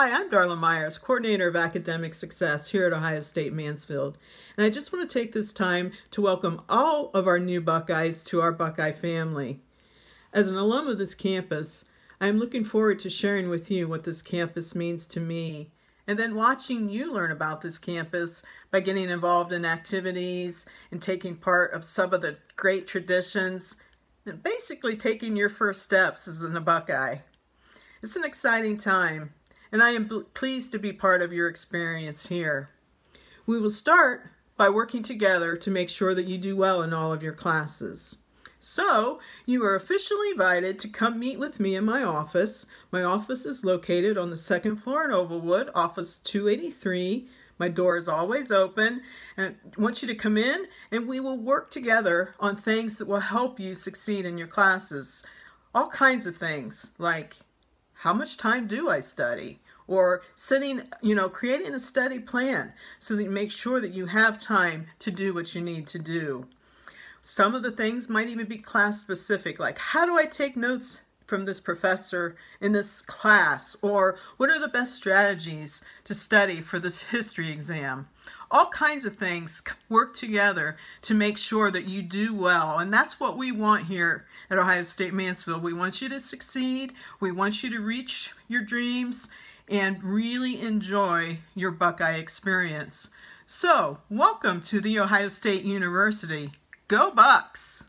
Hi, I'm Darla Myers, Coordinator of Academic Success here at Ohio State Mansfield. And I just want to take this time to welcome all of our new Buckeyes to our Buckeye family. As an alum of this campus, I am looking forward to sharing with you what this campus means to me and then watching you learn about this campus by getting involved in activities and taking part of some of the great traditions and basically taking your first steps as an Buckeye. It's an exciting time and I am pleased to be part of your experience here. We will start by working together to make sure that you do well in all of your classes. So, you are officially invited to come meet with me in my office. My office is located on the second floor in Ovalwood, office 283. My door is always open and I want you to come in and we will work together on things that will help you succeed in your classes. All kinds of things like how much time do I study? Or setting, you know, creating a study plan so that you make sure that you have time to do what you need to do. Some of the things might even be class specific, like how do I take notes from this professor in this class? Or what are the best strategies to study for this history exam? All kinds of things work together to make sure that you do well. And that's what we want here at Ohio State Mansfield. We want you to succeed. We want you to reach your dreams and really enjoy your Buckeye experience. So, welcome to the Ohio State University. Go Bucks!